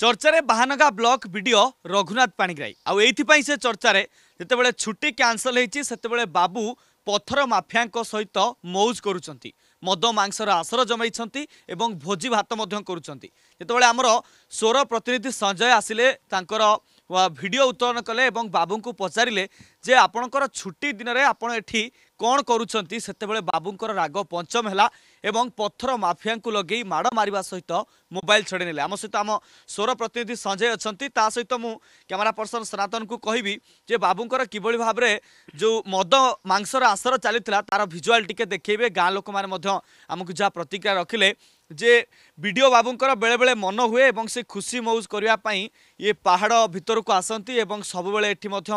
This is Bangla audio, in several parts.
ଚର୍ଚ୍ଚାରେ ବାହାନଗା ବ୍ଲକ ବିଡିଓ ରଘୁନାଥ ପାଣିଗ୍ରାହୀ ଆଉ ଏଇଥିପାଇଁ ସେ ଚର୍ଚ୍ଚାରେ ଯେତେବେଳେ ଛୁଟି କ୍ୟାନସଲ ହେଇଛି ସେତେବେଳେ ବାବୁ ପଥର ମାଫିଆଙ୍କ ସହିତ ମୌଜ କରୁଛନ୍ତି ମଦ ମାଂସର ଆସର ଜମାଇଛନ୍ତି ଏବଂ ଭୋଜି ଭାତ ମଧ୍ୟ କରୁଛନ୍ତି ଯେତେବେଳେ ଆମର ସ୍ୱର ପ୍ରତିନିଧି ସଞ୍ଜୟ ଆସିଲେ ତାଙ୍କର ଭିଡ଼ିଓ ଉତ୍ତୋଳନ କଲେ ଏବଂ ବାବୁଙ୍କୁ ପଚାରିଲେ ଯେ ଆପଣଙ୍କର ଛୁଟି ଦିନରେ ଆପଣ ଏଠି କ'ଣ କରୁଛନ୍ତି ସେତେବେଳେ ବାବୁଙ୍କର ରାଗ ପଞ୍ଚମ ହେଲା ଏବଂ ପଥର ମାଫିଆଙ୍କୁ ଲଗେଇ ମାଡ଼ ମାରିବା ସହିତ ମୋବାଇଲ୍ ଛଡ଼େଇ ନେଲେ ଆମ ସହିତ ଆମ ସ୍ୱର ପ୍ରତିନିଧି ସଞ୍ଜୟ ଅଛନ୍ତି ତା ସହିତ ମୁଁ କ୍ୟାମେରା ପର୍ସନ୍ ସନାତନଙ୍କୁ କହିବି ଯେ ବାବୁଙ୍କର କିଭଳି ଭାବରେ ଯେଉଁ ମଦ ମାଂସର ଆସର ଚାଲିଥିଲା ତାର ଭିଜୁଆଲ୍ ଟିକେ ଦେଖେଇବେ ଗାଁ ଲୋକମାନେ ମଧ୍ୟ ଆମକୁ ଯାହା ପ୍ରତିକ୍ରିୟା ରଖିଲେ ଯେ ବିଡ଼ିଓ ବାବୁଙ୍କର ବେଳେବେଳେ ମନ ହୁଏ ଏବଂ ସେ ଖୁସି ମଉଜ କରିବା ପାଇଁ ଇଏ ପାହାଡ଼ ଭିତରକୁ ଆସନ୍ତି ଏବଂ ସବୁବେଳେ ଏଠି ମଧ୍ୟ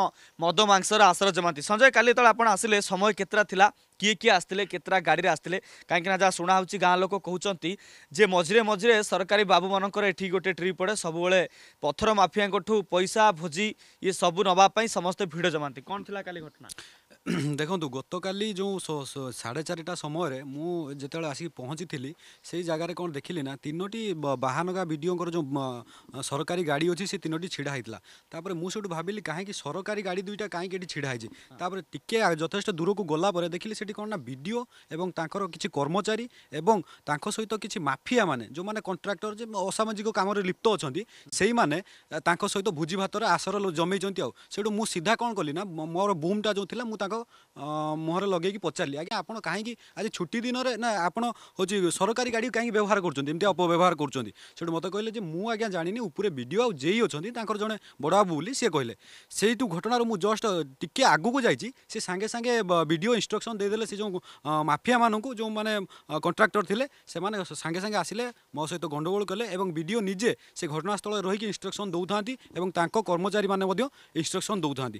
ମଦ ମାଂସର ଆଶ୍ରୟ ଜମାନ୍ତି ସଞ୍ଜୟ କାଲି ଯେତେବେଳେ ଆପଣ ଆସିଲେ ସମୟ କେତେଟା ଥିଲା के आतटा गाडी आसले काहीँक गाँ लोक मझिर मझे सरकारी बाबु गोटे ट्रिप पढे सबैबे पथर माफियाको ठु पैसा भोजी इसु नै समस्तै भिड जमा देख्नु काली जो साढे चारटा समय मतेबे आसिक पहचिली सही जाग्रा ना देखिना तिनोट बाहान गा जो सरकारी गाडी अहिले सिनोट छिडाहति तु भावी काहीँ कि सरकारी गाडी दुईटा काहीँ कि छडाइज टिक जथेष्ट दूरको गलाप ଅଛନ୍ତି କ'ଣ ନା ବି ଡି ଓ ଏବଂ ତାଙ୍କର କିଛି କର୍ମଚାରୀ ଏବଂ ତାଙ୍କ ସହିତ କିଛି ମାଫିଆ ମାନେ ଯେଉଁମାନେ କଣ୍ଟ୍ରାକ୍ଟର ଯେ ଅସାମାଜିକ କାମରେ ଲିପ୍ତ ଅଛନ୍ତି ସେଇମାନେ ତାଙ୍କ ସହିତ ଭୋଜି ଭାତର ଆସର ଜମେଇଛନ୍ତି ଆଉ ସେଇଠୁ ମୁଁ ସିଧା କ'ଣ କଲି ନା ମୋର ବୁମ୍ଟା ଯେଉଁ ଥିଲା ମୁଁ ତାଙ୍କ ମୁହଁରେ ଲଗେଇକି ପଚାରିଲି ଆଜ୍ଞା ଆପଣ କାହିଁକି ଆଜି ଛୁଟି ଦିନରେ ନା ଆପଣ ହେଉଛି ସରକାରୀ ଗାଡ଼ି କାହିଁକି ବ୍ୟବହାର କରୁଛନ୍ତି ଏମିତି ଅପବ୍ୟବହାର କରୁଛନ୍ତି ସେଇଠୁ ମୋତେ କହିଲେ ଯେ ମୁଁ ଆଜ୍ଞା ଜାଣିନି ଉପରେ ବିଡ଼ିଓ ଆଉ ଜେଇ ଅଛନ୍ତି ତାଙ୍କର ଜଣେ ବଡ଼ ବାବୁ ବୋଲି ସିଏ କହିଲେ ସେଇଠୁ ଘଟଣାରୁ ମୁଁ ଜଷ୍ଟ ଟିକିଏ ଆଗକୁ ଯାଇଛି ସେ ସାଙ୍ଗେ ସାଙ୍ଗେ ଭିଡ଼ିଓ ଇନଷ୍ଟ୍ରକ୍ସନ୍ ଦେଇଦେଲେ କରୁଥିଲେ ସେ ଯେଉଁ ମାଫିଆମାନଙ୍କୁ ଯେଉଁମାନେ କଣ୍ଟ୍ରାକ୍ଟର ଥିଲେ ସେମାନେ ସାଙ୍ଗେ ସାଙ୍ଗେ ଆସିଲେ ମୋ ସହିତ ଗଣ୍ଡଗୋଳ କଲେ ଏବଂ ବିଡ଼ିଓ ନିଜେ ସେ ଘଟଣାସ୍ଥଳରେ ରହିକି ଇନଷ୍ଟ୍ରକ୍ସନ୍ ଦେଉଥାନ୍ତି ଏବଂ ତାଙ୍କ କର୍ମଚାରୀମାନେ ମଧ୍ୟ ଇନଷ୍ଟ୍ରକ୍ସନ୍ ଦେଉଥାନ୍ତି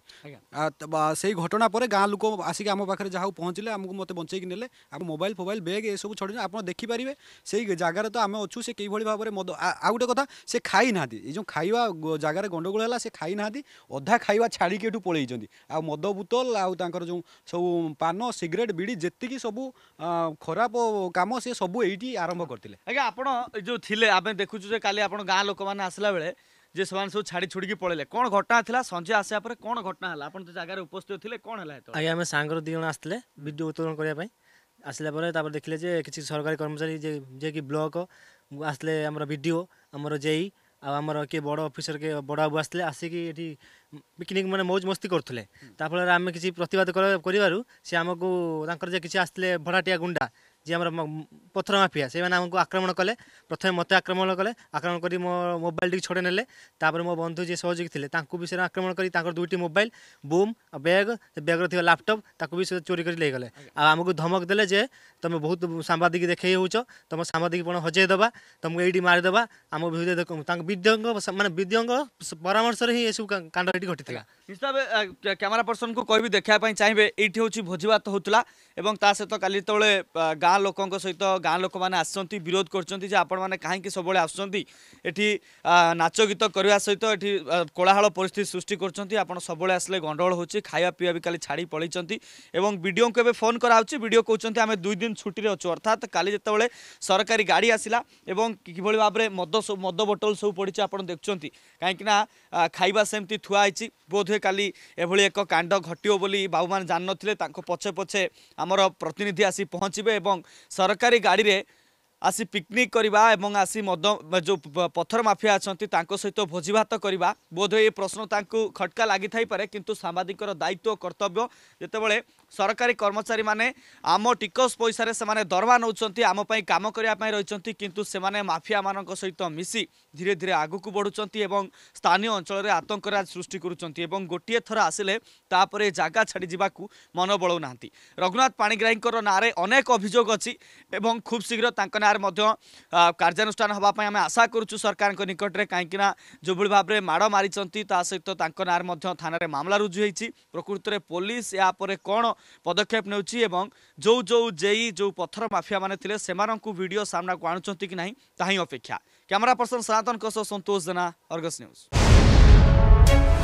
ସେଇ ଘଟଣା ପରେ ଗାଁ ଲୋକ ଆସିକି ଆମ ପାଖରେ ଯାହାକୁ ପହଞ୍ଚିଲେ ଆମକୁ ମୋତେ ବଞ୍ଚେଇକି ନେଲେ ଆମ ମୋବାଇଲ୍ ଫୋବାଇଲ୍ ବ୍ୟାଗ୍ ଏସବୁ ଛଡ଼ିଲେ ଆପଣ ଦେଖିପାରିବେ ସେଇ ଜାଗାରେ ତ ଆମେ ଅଛୁ ସେ କିଭଳି ଭାବରେ ମଦ ଆଉ ଗୋଟେ କଥା ସେ ଖାଇନାହାନ୍ତି ଏ ଯେଉଁ ଖାଇବା ଜାଗାରେ ଗଣ୍ଡଗୋଳ ହେଲା ସେ ଖାଇନାହାନ୍ତି ଅଧା ଖାଇବା ଛାଡ଼ିକି ଏଠୁ ପଳେଇଛନ୍ତି ଆଉ ମଦ ବୋତଲ ଆଉ ତାଙ୍କର ଯେଉଁ ସବୁ ପାନ ସିଗାରେଟ୍ সিগারেট বিড়ি যেতিকি সবু খরাপ কাম সে সবু এইটি আরম্ভ করলে আজ্ঞা আপনার যে লে আমি দেখুছু যে কালি আপনার গাঁ লোক মানে আসলা বেড়ে যে সে সব ছাড়ি ছুড়ি পড়লে কোণ ঘটনা লা সঞ্জয় আসা পরে কোণ ঘটনা হল আপনার জায়গায় উপস্থিত লে কোণ হল আজ্ঞা আমি সাঙ্গর দুই জন আসলে ভিডিও উত্তোলন করা আসলা পরে তারপরে দেখলে যে কিছু সরকারি কর্মচারী যে যে কি ব্লক আসলে আমার ভিডিও আমার জেই ଆଉ ଆମର କିଏ ବଡ଼ ଅଫିସର କିଏ ବଡ଼ ବାବୁ ଆସିଥିଲେ ଆସିକି ଏଠି ପିକନିକ୍ ମାନେ ମୌଜ ମସ୍ତି କରୁଥିଲେ ତା ଫଳରେ ଆମେ କିଛି ପ୍ରତିବାଦ କରିବାରୁ ସେ ଆମକୁ ତାଙ୍କର ଯେ କିଛି ଆସିଥିଲେ ଭଡ଼ାଟିଆ ଗୁଣ୍ଡା जी आम पथर माफिया से आमको आक्रमण कले प्रथम मत आक्रमण कले आक्रमण कर मो मोबाइल टी छोड़े नेपर मो बंधु जी सहयोगी थे भी सर आक्रमण कर दुईट मोबाइल बुम बैग बैग्र थ लैपटप भी चोरी कर लेगले आमको धमक दे तुम बहुत सांबादिक देखे हो तुम सांबादिकपण हजेद तुमको ये मारिदे आम विद्य मैंने विद्य परामर्श ही ये सब कांड ये घटी हिसाब कैमेरा पर्सन को कह भी देखापी चाहिए ये हूँ भोजभत होता सहित कल जो गाँव ଗାଁ ଲୋକଙ୍କ ସହିତ ଗାଁ ଲୋକମାନେ ଆସିଛନ୍ତି ବିରୋଧ କରୁଛନ୍ତି ଯେ ଆପଣମାନେ କାହିଁକି ସବୁବେଳେ ଆସୁଛନ୍ତି ଏଠି ନାଚ ଗୀତ କରିବା ସହିତ ଏଠି କୋଳାହଳ ପରିସ୍ଥିତି ସୃଷ୍ଟି କରୁଛନ୍ତି ଆପଣ ସବୁବେଳେ ଆସିଲେ ଗଣ୍ଡଗୋଳ ହେଉଛି ଖାଇବା ପିଇବା ବି କାଲି ଛାଡ଼ି ପଳାଇଛନ୍ତି ଏବଂ ବିଡ଼ିଓଙ୍କୁ ଏବେ ଫୋନ୍ କରାହେଉଛି ବିଡ଼ିଓ କହୁଛନ୍ତି ଆମେ ଦୁଇ ଦିନ ଛୁଟିରେ ଅଛୁ ଅର୍ଥାତ୍ କାଲି ଯେତେବେଳେ ସରକାରୀ ଗାଡ଼ି ଆସିଲା ଏବଂ କିଭଳି ଭାବରେ ମଦ ମଦ ବୋଟଲ ସବୁ ପଡ଼ିଛି ଆପଣ ଦେଖୁଛନ୍ତି କାହିଁକିନା ଖାଇବା ସେମିତି ଥୁଆ ହେଇଛି ବୋଧହୁଏ କାଲି ଏଭଳି ଏକ କାଣ୍ଡ ଘଟିବ ବୋଲି ବାବୁମାନେ ଜାଣିନଥିଲେ ତାଙ୍କ ପଛେ ପଛେ ଆମର ପ୍ରତିନିଧି ଆସି ପହଞ୍ଚିବେ ଏବଂ ସରକାରୀ ଗାଡ଼ିରେ আসি পিকনিক করা এবং আসি মদ যে পথর মাফিয়া অনেক সহিত ভোজি ভাত করা বোধহয় এই প্রশ্ন তাঁকু খটকা লাগি থাইপরে কিন্তু সাংবাদিকর দায়িত্ব কর্তব্য যেতবে সরকারি কর্মচারী মানে আম টিকস পয়সার সে দরমা নৌকর আমি কাম করা রয়েছেন কিন্তু সে মাফিয়া মান সহিত মিশি ধীরে ধীরে আগুক বড়ুচার এবং স্থানীয় অঞ্চলের আতঙ্করাজ সৃষ্টি করছেন এবং গোটিয়ে থর আসলে তাপরে জায়গা ছাড়ি যা মন বলাও না রঘুনাথ পাণিগ্রাহীঙ্কর নাঁরে অনেক অভিযোগ অছি এবং খুব শীঘ্র তাঁর सरकार कार्यानुष्ठान हाँपाई आम आशा करुचु सरकार निकटने कहीं जो भाव में माड़ मारी सहित नाँव थाना मामला रुजुई प्रकृत में पुलिस या कौन पदक्षेप नौ जो जो जेई जो पथर मफिया मैंने से भिड सामना को आणुंट कि ना अपेक्षा camera person Sanatan Santosh Jena Argus news